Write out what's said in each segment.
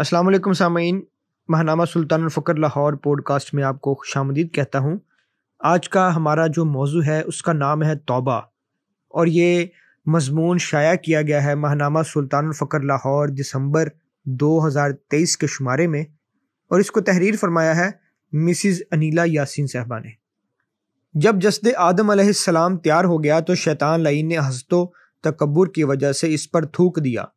Aslam Sameen Mahnama Sultan Fakhar Lahore podcast में आपको खुश आमदीद कहता हूँ आज का हमारा जो मौजू है उसका नाम है तोबा और ये मजमून शाया किया गया है महनामा सुल्तान फ़कर लाहौर दिसंबर 2023 के शुमारे में और इसको तहरीर फरमाया है मिसिज़ अनीला यासिन साहबा ने जब जसद आदम सलाम तैयार हो गया तो शैतान लईन ने हस्तो तकबूर की वजह से इस पर थूक दिया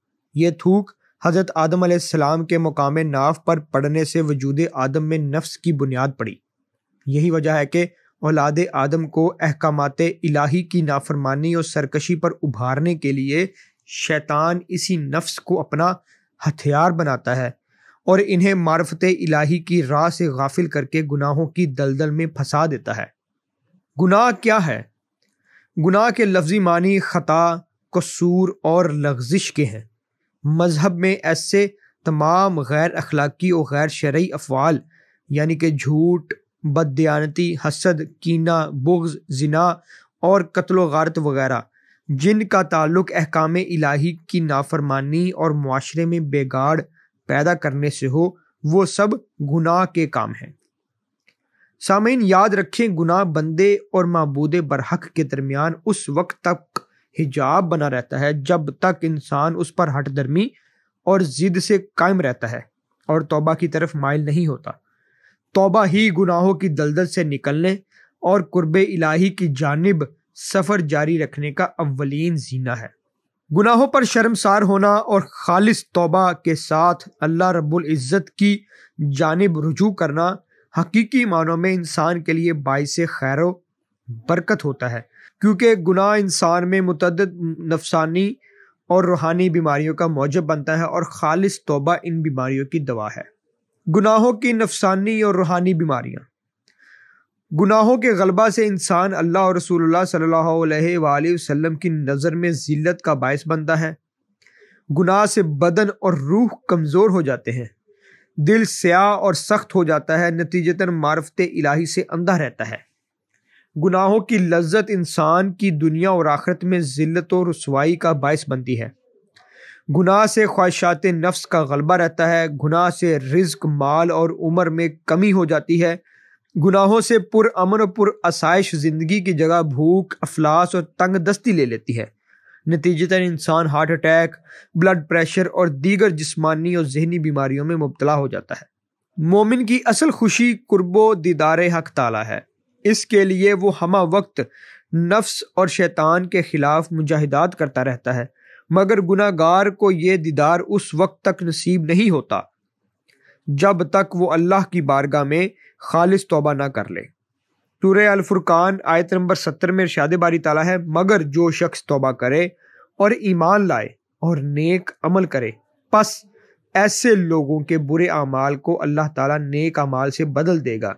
ये थूक हज़रत आदम आसमाम के मुकाम नाफ़ पर पढ़ने से वजूद आदम में नफ्स की बुनियाद पड़ी यही वजह है कि औलाद आदम को अहकाम इलाही की नाफरमानी और सरकशी पर उभारने के लिए शैतान इसी नफ्स को अपना हथियार बनाता है और इन्हें मार्फत इलाही की राह से गाफिल करके गुनाहों की दलदल में फंसा देता है गुनाह क्या है गुनाह के लफ्जी मानी ख़ता कसूर और लग्जिश के हैं मजहब में ऐसे तमाम गैर अखलाक़ी और गैर शर्य अफ़वाल यानी कि झूठ बदयानती हसद कीना बुग्ज़ जना और कत्ल गारत वगैरह जिनका ताल्लुक अहकाम इलाही की नाफरमानी और माशरे में बेगाड़ पैदा करने से हो वो सब गुनाह के काम हैं सामीन याद रखें गुनाह बंदे और मबूद बरहक के दरमियान उस वक्त तक हिजाब बना रहता है जब तक इंसान उस पर हट दर्मी और जिद से कायम रहता है और तौबा की तरफ माइल नहीं होता तौबा ही गुनाहों की दलदल से निकलने और कुर्ब इलाही की जानब सफ़र जारी रखने का अवलिन जीना है गुनाहों पर शर्मसार होना और खालिस तौबा के साथ अल्लाह रब्बुल इज़्ज़त की जानब रुजू करना हकीकी मानों में इंसान के लिए बायस खैर बरकत होता है क्योंकि गुनाह इंसान में मतद नफसानी और रूहानी बीमारियों का मौजब बनता है और खालिश तोबा इन बीमारियों की दवा है गुनाहों की नफसानी और रूहानी बीमारियाँ गुनाहों के गलबा से इंसान अल्लाह और रसूल सल्लल्लाहु की नज़र में ज़िल्लत का बायस बनता है गुनाह से बदन और रूह कमज़ोर हो जाते हैं दिल स्याह और सख्त हो जाता है नतीजतन मारफत इलाही से अंधा रहता है गुनाहों की लज्जत इंसान की दुनिया और आखरत में जिल्लत और रसवाई का बायस बनती है गुनाह से ख्वाहिशात नफ्स का गलबा रहता है गुनाह से रिज्क माल और उम्र में कमी हो जाती है गुनाहों से अमन और आसाइश ज़िंदगी की जगह भूख अफलास और तंग दस्ती ले लेती है नतीजतन इंसान हार्ट अटैक ब्लड प्रेशर और दीगर जिस्मानी और जहनी बीमारियों में मुबतला हो जाता है मोमिन की असल खुशी कुर्बो दीदार हक ताला है इसके लिए वो हमा वक्त नफ्स और शैतान के खिलाफ मुजाहिदात करता रहता है मगर गुनागार को ये दीदार उस वक्त तक नसीब नहीं होता जब तक वो अल्लाह की बारगाह में खालिश तोबा ना कर ले टूर अलफुरकान आयत नंबर सत्तर में इर्शाद बारी ताला है मगर जो शख्स तोबा करे और ईमान लाए और नेक अमल करे बस ऐसे लोगों के बुरे अमाल को अल्लाह ताला नेक अमाल से बदल देगा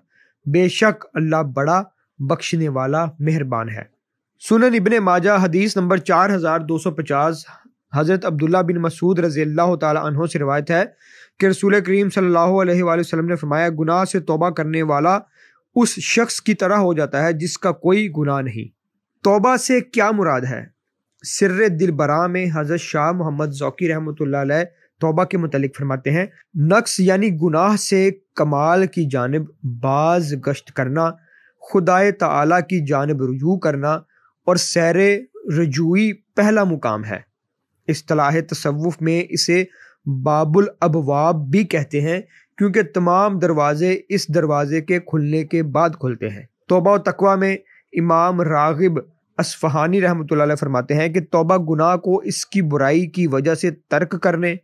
बेशक अल्लाह बड़ा बख्शने वाला मेहरबान है सुनन इबन माजा हदीस नंबर चार हज़ार दो सौ पचास हज़रत अब्दुल्ला बिन मसूद रजी अल्लाह तहों से रवायत है कि रसूल करीम सल्लल्लाहु अलैहि वसल्लम ने फरमाया गुनाह से तोबा करने वाला उस शख्स की तरह हो जाता है जिसका कोई गुनाह नहीं तोबा से क्या मुराद है सिर बरा में हज़रत शाह मोहम्मद ज़ौकी रहमत तोबा के मुतालिक फरमाते हैं नक्स यानी गुनाह से कमाल की जानब बाज गश्त करना खुदाए ताला की जानब रजू करना और सैर रजूई पहला मुकाम है असलाह तसवुफ़ में इसे बाबुल अबवाब भी कहते हैं क्योंकि तमाम दरवाजे इस दरवाजे के खुलने के बाद खुलते हैं तोबा तकवा में इमाम रागिब असफहानी रहमत फरमाते हैं कि तोबा गुनाह को इसकी बुराई की वजह से तर्क करने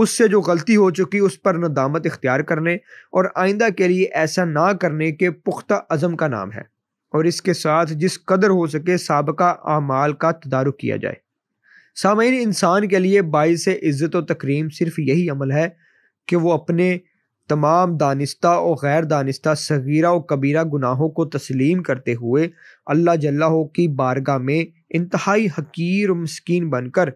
उससे जो गलती हो चुकी उस पर नदामत इख्तियार करने और आइंदा के लिए ऐसा ना करने के पुख्ता अज़म का नाम है और इसके साथ जिस कदर हो सके सबका आमाल का तदारुक किया जाए सामीन इंसान के लिए से इज़्ज़त और तकरीम सिर्फ यही अमल है कि वो अपने तमाम दानिस्ता और गैर दानिस्ता सगीरा और कबीरा गुनाहों को तस्लीम करते हुए अल्लाह जल्लाहु की बारगाह में इंतहाई हकीर और मस्किन बनकर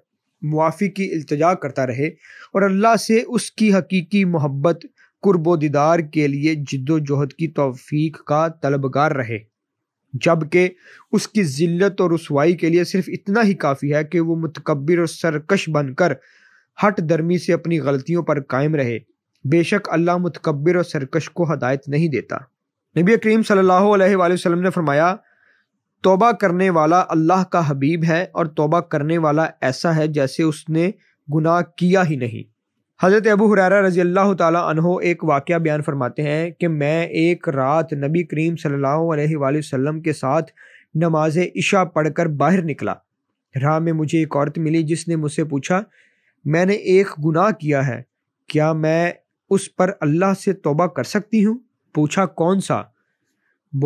मुआफ़ी की अल्तजा करता रहे और अल्लाह से उसकी हकीकी मोहब्बत कुर्ब दीदार के लिए जद्दोजहद की तोफ़ी का तलबगार रहे जबकि उसकी ज़िल्त और रसवाई के लिए सिर्फ इतना ही काफ़ी है कि वो मतकबर और सरकश बनकर हट दर्मी से अपनी गलतियों पर कायम रहे बेशक अल्लाह मतकबर और सरकश को हदायत नहीं देता नबी करीम सल्लल्लाहु अलैहि वसल्लम ने फरमाया तोबा करने वाला अल्लाह का हबीब है और तोबा करने वाला ऐसा है जैसे उसने गुनाह किया ही नहीं हज़रत अबू हुररा रज़ी अल्लाह तहो एक वाक़ बयान फरमाते हैं कि मैं एक रात नबी करीम सल्लाम के साथ नमाज इशा पढ़कर बाहर निकला राह में मुझे एक औरत मिली जिसने मुझसे पूछा मैंने एक गुनाह किया है क्या मैं उस पर अल्लाह से तोबा कर सकती हूँ पूछा कौन सा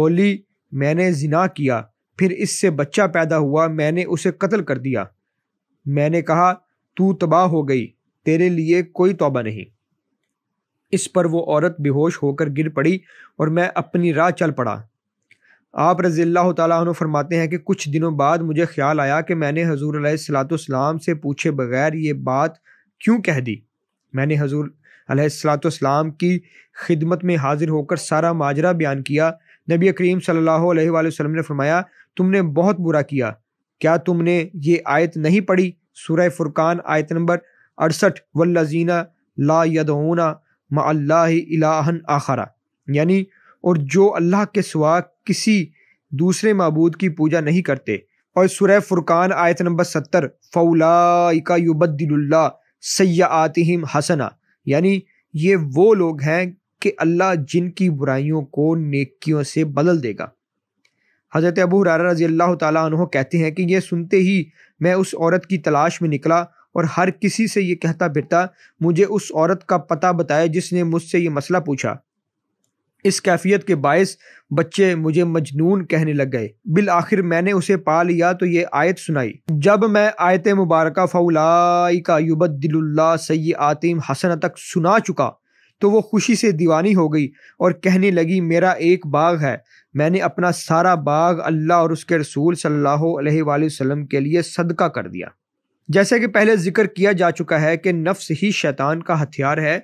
बोली मैंने जिना किया फिर इससे बच्चा पैदा हुआ मैंने उसे कत्ल कर दिया मैंने कहा तू तबाह हो गई तेरे लिए कोई तौबा नहीं इस पर वो औरत बेहोश होकर गिर पड़ी और मैं अपनी राह चल पड़ा आप रज़ील्ला तु फरमाते हैं कि कुछ दिनों बाद मुझे ख्याल आया कि मैंने हजूर सलातम से पूछे बगैर ये बात क्यों कह दी मैंने हजूर सलातम की खिदमत में हाजिर होकर सारा माजरा बयान किया नबी करीम सल्लल्लाहु अलैहि वसल्लम ने फरमाया तुमने बहुत बुरा किया क्या तुमने ये आयत नहीं पढ़ी सुरह फुरकान आयत नंबर अड़सठ वल्लजीना ला यदना मल्लाहन आखरा यानी और जो अल्लाह के सिवा किसी दूसरे मबूद की पूजा नहीं करते और सुरह फुरकान आयत नंबर सत्तर फ़ौलाइका युबद्दिल्ला सयातिम हसना यानी ये वो लोग हैं कि अल्लाह जिनकी बुराइयों को नेकियों से बदल देगा हज़रत अबू हरारा रजी अल्लाह तह कहते हैं कि यह सुनते ही मैं उस औरत की तलाश में निकला और हर किसी से ये कहता फिरता मुझे उस औरत का पता बताया जिसने मुझसे ये मसला पूछा इस कैफियत के बायस बच्चे मुझे मजनून कहने लग गए बिल आखिर मैंने उसे पा लिया तो ये आयत सुनाई जब मैं आयत मुबारक फ़ौलाई का युबत सै सई आतिम हसन तक सुना चुका तो वो खुशी से दीवानी हो गई और कहने लगी मेरा एक बाग है मैंने अपना सारा बाग अल्लाह और उसके रसूल सल्लल्लाहु अलैहि वसल्लम के लिए सदका कर दिया जैसे कि पहले जिक्र किया जा चुका है कि नफ्स ही शैतान का हथियार है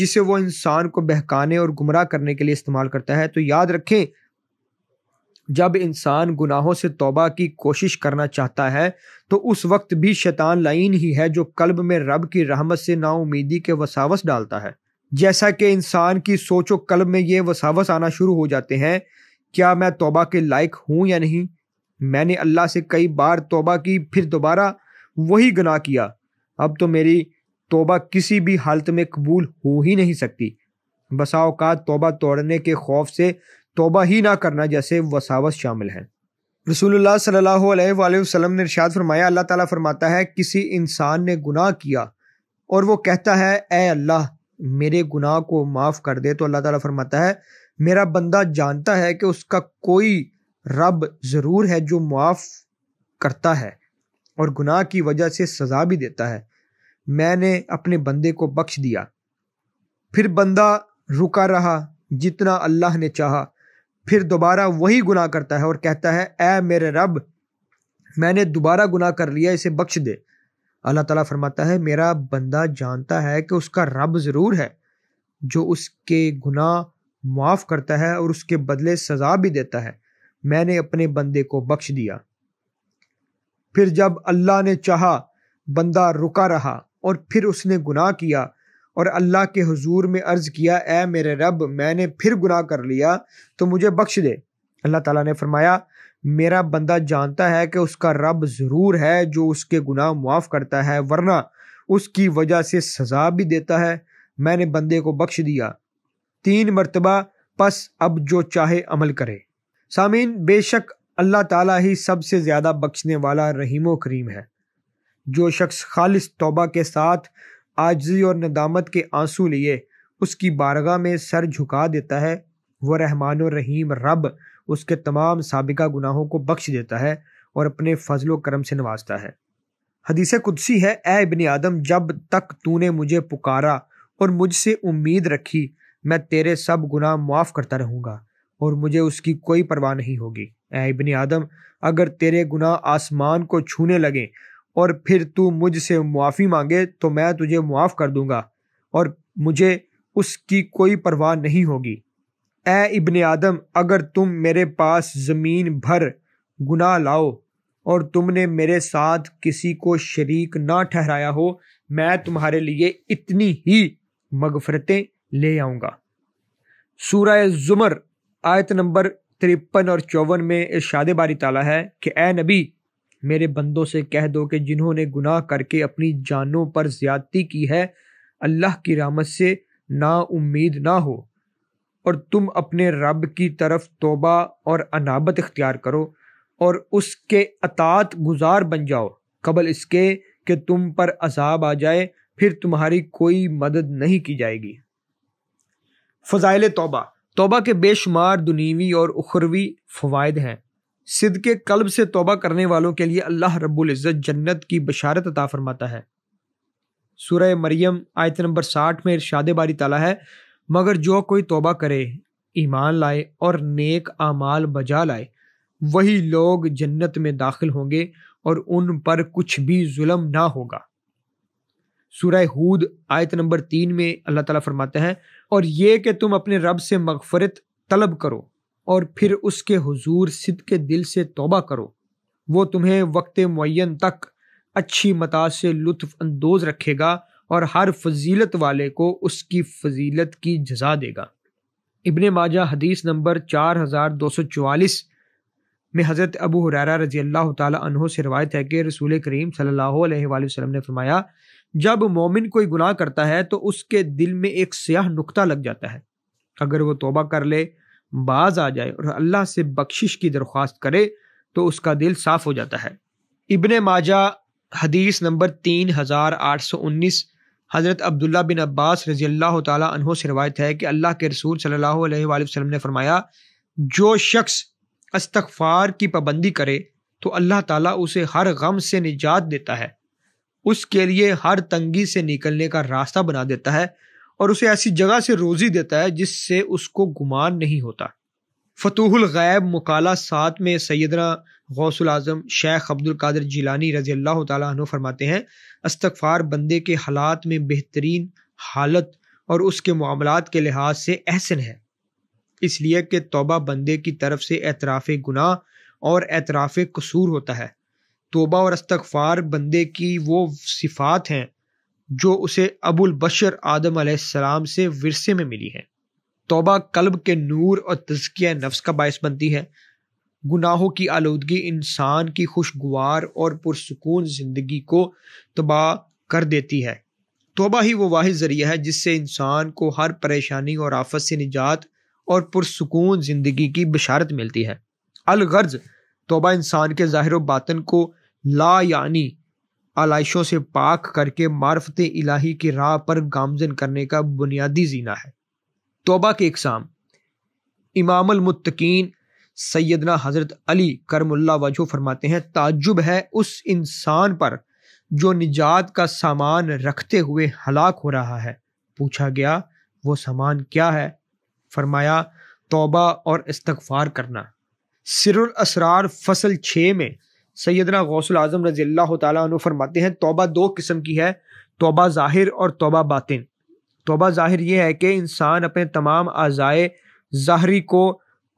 जिसे वो इंसान को बहकाने और गुमराह करने के लिए इस्तेमाल करता है तो याद रखें जब इंसान गुनाहों से तोबा की कोशिश करना चाहता है तो उस वक्त भी शैतान लाइन ही है जो कल्ब में रब की रहमत से नाउमीदी के वसावस डालता है जैसा कि इंसान की सोचो कल्ब में ये वसावस आना शुरू हो जाते हैं क्या मैं तोबा के लायक हूँ या नहीं मैंने अल्लाह से कई बार तोबा की फिर दोबारा वही गुनाह किया अब तो मेरी तोबा किसी भी हालत में कबूल हो ही नहीं सकती बसाओकात तोबा तोड़ने के खौफ से तोबा ही ना करना जैसे वसावस शामिल हैं रसूलुल्लाह सल्लल्लाहु अलैहि वसल्लम ने इरशाद फरमाया अल्लाह ताला फरमाता है किसी इंसान ने गुनाह किया और वो कहता है ए अल्लाह मेरे गुनाह को माफ़ कर दे तो अल्लाह ताला फरमाता है मेरा बंदा जानता है कि उसका कोई रब ज़रूर है जो मुआफ़ करता है और गुनाह की वजह से सज़ा भी देता है मैंने अपने बंदे को बख्श दिया फिर बंदा रुका रहा जितना अल्लाह ने चाहा फिर दोबारा वही गुनाह करता है और कहता है ए मेरे रब मैंने दोबारा गुनाह कर लिया इसे बख्श दे अल्लाह ताला फरमाता है मेरा बंदा जानता है कि उसका रब ज़रूर है जो उसके गुनाह माफ़ करता है और उसके बदले सज़ा भी देता है मैंने अपने बंदे को बख्श दिया फिर जब अल्लाह ने चाहा बंदा रुका रहा और फिर उसने गुनाह किया और अल्लाह के हुजूर में अर्ज़ किया ऐ मेरे रब मैंने फिर गुनाह कर लिया तो मुझे बख्श दे अल्लाह ताला ने फरमाया मेरा बंदा जानता है कि उसका रब ज़रूर है जो उसके गुनाह माफ़ करता है वरना उसकी वजह से सज़ा भी देता है मैंने बंदे को बख्श दिया तीन मरतबा पस अब जो चाहे अमल करे सामीन बेशक अल्लाह ताला ही सबसे ज़्यादा बख्शने वाला रहीम करीम है जो शख्स खालिस तोबा के साथ आजी और नदामत के आंसू लिए उसकी बारगाह में सर झुका देता है वह रहमान रहीम रब उसके तमाम सबका गुनाहों को बख्श देता है और अपने फजलो करम से नवाजता है हदीस कुदसी है ए इबन आदम जब तक तूने मुझे पुकारा और मुझसे उम्मीद रखी मैं तेरे सब गुनाह माफ़ करता रहूँगा और मुझे उसकी कोई परवाह नहीं होगी ए इबन आदम अगर तेरे गुनाह आसमान को छूने लगे और फिर तू मुझसे मुआफ़ी मांगे तो मैं तुझे मुआफ़ कर दूंगा और मुझे उसकी कोई परवाह नहीं होगी ए इबन आदम अगर तुम मेरे पास ज़मीन भर गुनाह लाओ और तुमने मेरे साथ किसी को शरीक ना ठहराया हो मैं तुम्हारे लिए इतनी ही मगफरतें ले आऊँगा सूरा ज़ुमर आयत नंबर तिरपन और चौवन में शादे बारी ताला है कि ए नबी मेरे बंदों से कह दो कि जिन्होंने गुनाह करके अपनी जानों पर ज्यादती की है अल्लाह की रामत से ना उम्मीद ना हो और तुम अपने रब की तरफ तोबा और अनाबत इख्तियार करो और उसके अतात गुजार बन जाओ कबल इसके कि तुम पर अजाब आ जाए फिर तुम्हारी कोई मदद नहीं की जाएगी फ़ज़ाइल तोबा तोबा के बेशुमार दुनीवी और उखरवी फवायद हैं सिद के कल्ब से तोबा करने वालों के लिए अल्लाह रबुल्जत जन्नत की बशारत अता फरमाता है सूरह मरियम आयत नंबर साठ में इरशाद बारी ताला है मगर जो कोई तोबा करे ईमान लाए और नेक आमाल बजा लाए वही लोग जन्नत में दाखिल होंगे और उन पर कुछ भी जुल्म ना होगा सूरह हूद आयत नंबर तीन में अल्लाह ताला फरमाते हैं और ये कि तुम अपने रब से मगफरत तलब करो और फिर उसके हुजूर सिद के दिल से तोबा करो वो तुम्हें वक्त मुन तक अच्छी मता से लुत्फ अंदोज रखेगा और हर फजीलत वाले को उसकी फजीलत की जजा देगा इबन माजा हदीस नंबर चार हज़ार दो सौ चवालीस में हज़रत अबू हुररा रजी अल्लाह तहों से रवायत है कि रसूल करीम सल्लल्लाहु अलैहि वसल्लम ने फरमाया जब मोमिन कोई गुनाह करता है तो उसके दिल में एक स्याह नुकता लग जाता है अगर वो तोबा कर ले बाज आ जाए और अल्लाह से बख्शिश की दरख्वास्त करे तो उसका दिल साफ हो जाता है इबन माजा हदीस नंबर तीन हज़ार आठ सौ उन्नीस हज़रत अब्दुल्ला बिन अब्बास रजी अल्लाह तहों से रवायत है कि अल्लाह के रसूल सल्लल्लाहु अलैहि ने फरमाया जो शख्स अस्तगफार की पाबंदी करे तो अल्लाह ताला उसे हर गम से निजात देता है उसके लिए हर तंगी से निकलने का रास्ता बना देता है और उसे ऐसी जगह से रोजी देता है जिससे उसको गुमान नहीं होता फतूहुल गैब मुकाला सात में सैदना गौसल आजम शेख अब्दुल कादर जिलानी रजी अल्लाह तु फरमाते हैं अस्तफार बंदे के हालात में बेहतरीन हालत और उसके मामला के लिहाज से अहसन है इसलिए कि तोबा बंदे की तरफ से एतराफ़ गुनाह और एतराफ़ कसूर होता है तोबा और अस्तगफार बंदे की वो सिफात हैं जो उसे अबुल बशर आदम सलाम से विरसे में मिली हैं तोबा कल्ब के नूर और तजकिया नफ्स का बायस बनती है गुनाहों की आलूदगी इंसान की खुशगवार और पुरसकून ज़िंदगी को तबाह कर देती है तोबा ही वो वाहि ज़रिया है जिससे इंसान को हर परेशानी और आफत से निजात और पुरसकून ज़िंदगी की बशारत मिलती है अलगर्ज़ तोबा इंसान के ज़ाहिर बातन को ला यानी आलाइशों से पाक करके मार्फत इलाही की राह पर गामजन करने का बुनियादी जीना है तोबा के इकसाम इमामलमतकीन सैदना हज़रत अली करमुल्ला वजह फरमाते हैं ताजुब है उस इंसान पर जो निजात का सामान रखते हुए हलाक हो रहा है पूछा गया वो सामान क्या है फरमाया तोबा और इस्तगफार करना सिरुल असरार फसल छः में सैदना गौसल आजम रजी अल्लाह तु फरमाते हैं तोबा दो किस्म की है तोबा ज़ाहिर और तोबा बातिन तोबा ज़ाहिर यह है कि इंसान अपने तमाम आज़ाए ज़ाहरी को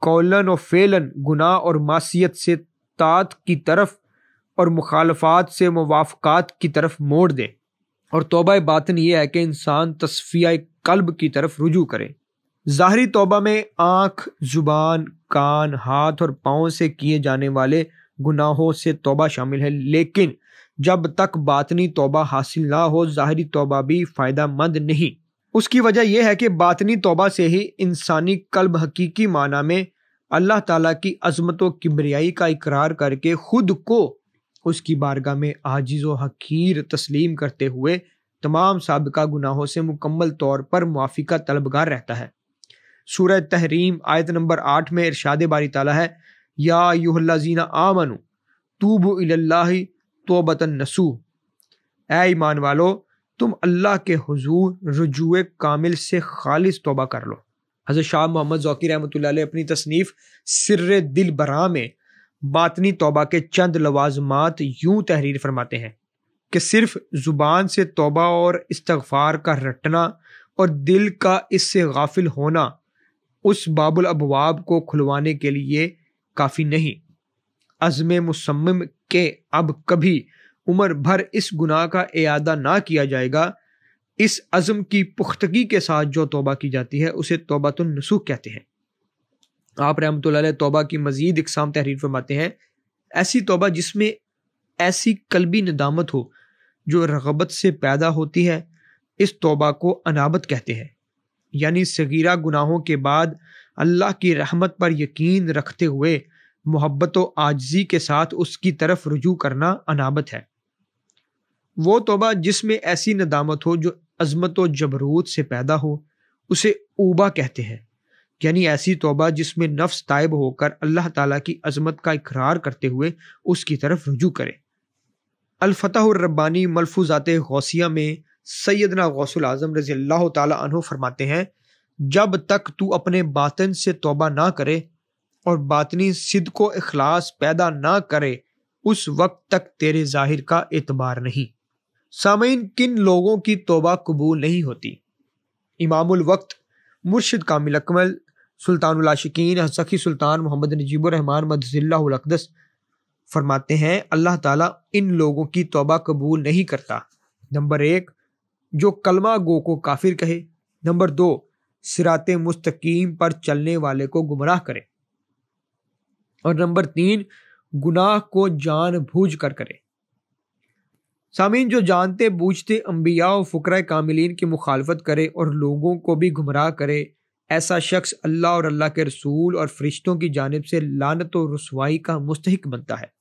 कौलन और फेलन गुनाह और मासीत से तात की तरफ और मुखालफात से मुवाफ़ात की तरफ मोड़ दे और तोबा बातन यह है कि इंसान तस्फिया कल्ब की तरफ रुजू करे ज़ाहरी तौबा में आँख ज़ुबान कान हाथ और पाँव से किए जाने वाले गुनाहों से तौबा शामिल है लेकिन जब तक बातनी तौबा हासिल ना हो ज़ाहरी तौबा भी फ़ायदा मंद नहीं उसकी वजह यह है कि बातनी तौबा से ही इंसानी कल्ब हकीकी माना में अल्लाह ताला की अजमत व किमरियाई का इकरार करके खुद को उसकी बारगाह में आजिज़ व हकीर तस्लीम करते हुए तमाम सबका गुनाहों से मुकम्मल तौर पर मुआफ़ी का तलबगार रहता है सूरह तहरीम आयत नंबर आठ में इरशाद बारी ताला है या यूहल्लाजीना आमनु तूब इल्लाही तोबतन नसू ए ईमान वालो तुम अल्लाह के हजूर रजू कामिल से खालिस तोबा कर लो हज़रत शाह मोहम्मद जौकी रहमत अपनी तसनीफ़ सिर दिल बरा में बातनी तोबा के चंद लवाजमात यूं तहरीर फरमाते हैं कि सिर्फ ज़ुबान से तोबा और इस्तगफार का रटना और दिल का इससे गाफिल होना उस बाबुल अबवाब को खुलवाने के लिए काफ़ी नहीं अज़म मुसम्म के अब कभी उम्र भर इस गुनाह का एदा ना किया जाएगा इस अज़म की पुख्तगी के साथ जो तोबा की जाती है उसे नसूख कहते हैं आप रहमत तोबा की मज़ीद इकसाम तहरीर फरमाते हैं ऐसी तोबा जिसमें ऐसी कलबी नदामत हो जो रगबत से पैदा होती है इस तोबा को अनाबत कहते हैं यानी सगीरा गुनाहों के बाद अल्लाह की रहमत पर यकीन रखते हुए मोहब्बत आजजी के साथ उसकी तरफ रुजू करना अनाबत है वो तोबा जिसमें ऐसी नदामत हो जो अजमत व जबरूत से पैदा हो उसे ऊबा कहते हैं यानी ऐसी तोबा जिसमें नफ्स तायब होकर अल्लाह ताला की अजमत का इकरार करते हुए उसकी तरफ रुजू करे अलफतः रब्बानी मलफूजात गौसिया में सैदना गौसल आजम रजी अल्लाह तु फरमाते हैं जब तक तू अपने बातन से तोबा ना करे और बातनी सिद को अखलास पैदा ना करे उस वक्त तक तेरे जाहिर का एतबार नहीं सामीन किन लोगों की तोबा कबूल नहीं होती इमामुल वक्त मुर्शिद कामिल अकमल सुल्तानशिकीन सखी सुल्तान मोहम्मद नजीबरहमान मदजिल्लाकदस फरमाते हैं अल्लाह ताला इन लोगों की तोबा कबूल नहीं करता नंबर एक जो कलमा गो को काफिर कहे नंबर दो सिरात मुस्तकीम पर चलने वाले को गुमराह करे और नंबर तीन गुनाह को जान बूझ कर करे सामीन जो जानते बूझते अम्बिया और फकर कामिलीन की मुखालफत करे और लोगों को भी गुमराह करे ऐसा शख्स अल्लाह और अल्लाह के रसूल और फरिश्तों की जानब से लानत और रसवाई का मुस्तक बनता है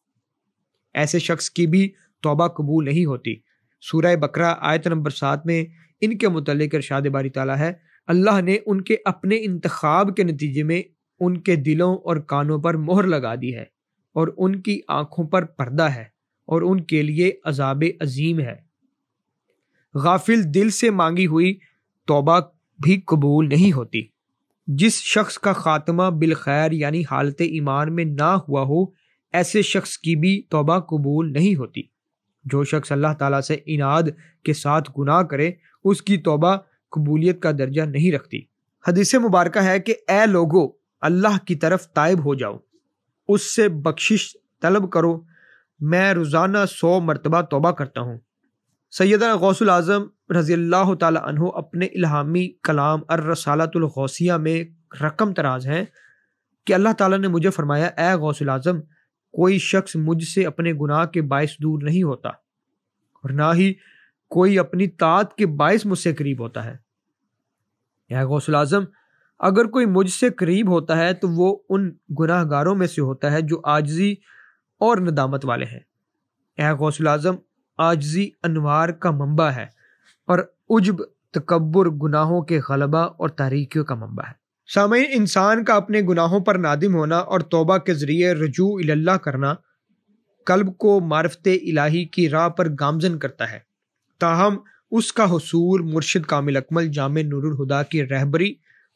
ऐसे शख्स की भी तोबा कबूल नहीं होती सूरह बकरा आयत नंबर सात में इनके मतलब इरशाद बारी ताला है अल्लाह ने उनके अपने इंतखब के नतीजे में उनके दिलों और कानों पर मोहर लगा दी है और उनकी आंखों पर पर्दा है और उनके लिए अजाब अजीम है गाफिल दिल से मांगी हुई तोबा भी कबूल नहीं होती जिस शख्स का खात्मा बिलखैर यानी हालत ईमान में ना हुआ हो ऐसे शख्स की भी तोबा कबूल नहीं होती जो शख्स अल्लाह ताला से इनाद के साथ गुनाह करे उसकी तोबा कबूलियत का दर्जा नहीं रखती हदीस मुबारक है कि ए लोगो अल्लाह की तरफ तायब हो जाओ उससे बख्शिश तलब करो मैं रोज़ाना सौ मरतबा तोबा करता हूँ सैदा गौसल आज़म रज़ी अल्लाह तु अपने इलामी कलाम अर रसालतुल गौसिया में रकम तराज हैं कि अल्लाह ताला ने मुझे फरमाया ए गौसल आज़म कोई शख्स मुझसे अपने गुनाह के बायस दूर नहीं होता और ना ही कोई अपनी तात के बायस मुझसे करीब होता है यह गौसल आजम अगर कोई मुझसे करीब होता है तो वो उन गुनाहगारों में से होता है जो आजजी और नदामत वाले हैं यह गौसल आजम आजजी अनवार का मंबा है और उजब तकबर गुनाहों के गलबा और तारीखियों का मंबा है सामय इंसान का अपने गुनाहों पर नादिम होना और तोबा के ज़रिए रजू अल्लाह करना कल्ब को मारफत इलाही की राह पर गामजन करता है ताहम उसका हसूल मुर्शद कामिल अकमल जाम नूरहुदा की रहबरी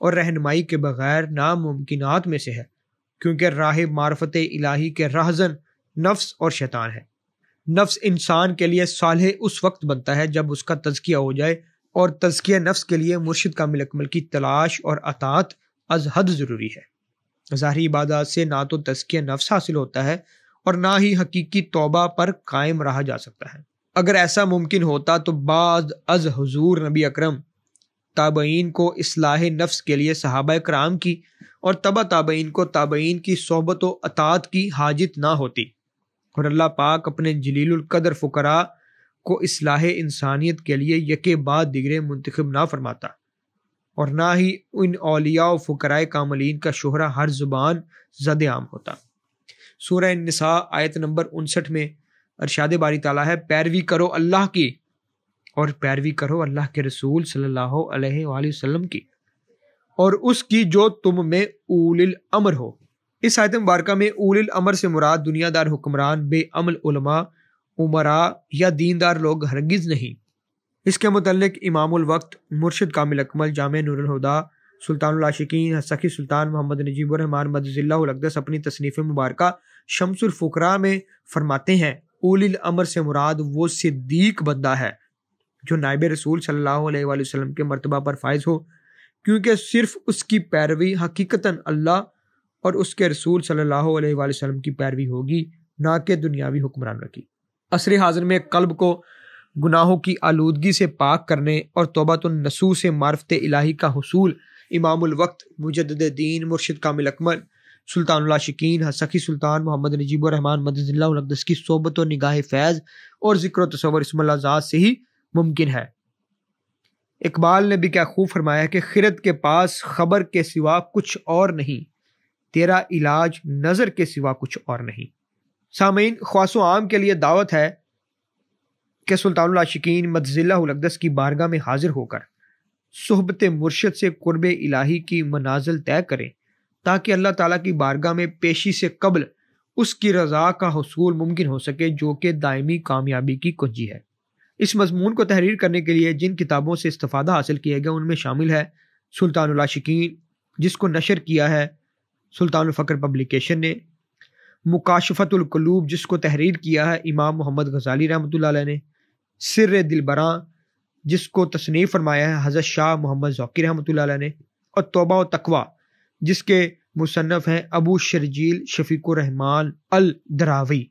और रहनमाई के बगैर नामुमकिन में से है क्योंकि राह मारफत इलाही के राहजन नफ्स और शैतान है नफ्स इंसान के लिए साल उस वक्त बनता है जब उसका तजकिया हो जाए और तजकिया नफ्स के लिए मुर्शद कामिल अकमल की तलाश और अतात अज हद ज़रूरी है ज़ाहरी इबादत से ना तो तजकिया नफ्स हासिल होता है और ना ही हकीकी तोबा पर कायम रहा जा सकता है अगर ऐसा मुमकिन होता तो बाद अज हजूर नबी अकरम ताबईन को इसलाह नफ्स के लिए सहाबा कराम की और तबा ताबईन को ताबईन की सोबत अतात की हाजित ना होती और अल्लाह पाक अपने कदर फ़ुकरा को असलाह इंसानियत के लिए यके बाद दिगरे मंतखब ना फरमाता और ना ही इन अलिया फ़कराए कामलिन का शहरा हर जुबान जद आम होता सूर नसा आयत नंबर उनसठ में अरशाद बारी ताला है पैरवी करो अल्लाह की और पैरवी करो अल्लाह के रसूल सल्लल्लाहु की और उसकी जो तुम में उलिल अमर हो इस आयत मुबारक में उलिल अमर से मुराद दुनियादार हुक्मरान बेअमल उलमा उमरा या दीनदार लोग हरगिज नहीं इसके मतलब इमाम वक्त मुर्शद कामिल अकमल जाम नूरहुदा सुल्तानशिकीन सखी सुल्तान मोहम्मद नजीबरहमान मदजिल्लादस अपनी तसनीफ़ मुबारक शमसुलफुकरा में फरमाते हैं उलिल अमर से मुराद वो सिद्दीक बंदा है जो नायब रसूल सल्लल्लाहु के मरतबा पर फायज हो क्योंकि सिर्फ उसकी पैरवी हकीकता अल्लाह और उसके रसूल सल्लाम की पैरवी होगी ना कि दुनियावी हुक्मरानों की असर हाजिर में कल्ब को गुनाहों की आलूदगी से पाक करने और तोबात नसू से मारफत इलाही का हसूल मुजद मुजद्दीन मुर्शद कामिल अकमल सुल्तान शिकीन हसखी सुल्तान मोहम्मद नजीब रहमान मदजिल्लादस की सोबत और निगाह फैज़ और ज़िक्र तस्वर आजाद से ही मुमकिन है इकबाल ने भी क्या खूब फरमाया कि खिरत के पास खबर के सिवा कुछ और नहीं तेरा इलाज नज़र के सिवा कुछ और नहीं सामीन ख्वास आम के लिए दावत है कि सुल्तान शिकीन मदजिलादस की बारगाह में हाजिर होकर सहबत मुर्शद से कुर्ब इलाही की मनाजिल तय करें ताकि अल्लाह ताला की बारगाह में पेशी से कबल उसकी रजा का हसूल मुमकिन हो सके जो कि दायमी कामयाबी की कुंजी है इस मजमून को तहरीर करने के लिए जिन किताबों से इस्तफ़ादा हासिल किया गया उनमें शामिल है सुल्तान शिकीन जिसको नशर किया है सुल्तान फ़कर पब्लिकेशन ने मुकाशफ़तुल्कलूब जिसको तहरीर किया है इमाम मोहम्मद गजाली रहमत ने सिर दिलबरा जिसको तसनीफ़ फरमाया है हज़रत शाह मोहम्मद ज़ौकी रहमत ने और तोबा व तकवा जिसके मुसनफ़ हैं अबू शर्जील शफीकुररहमान अल दरावी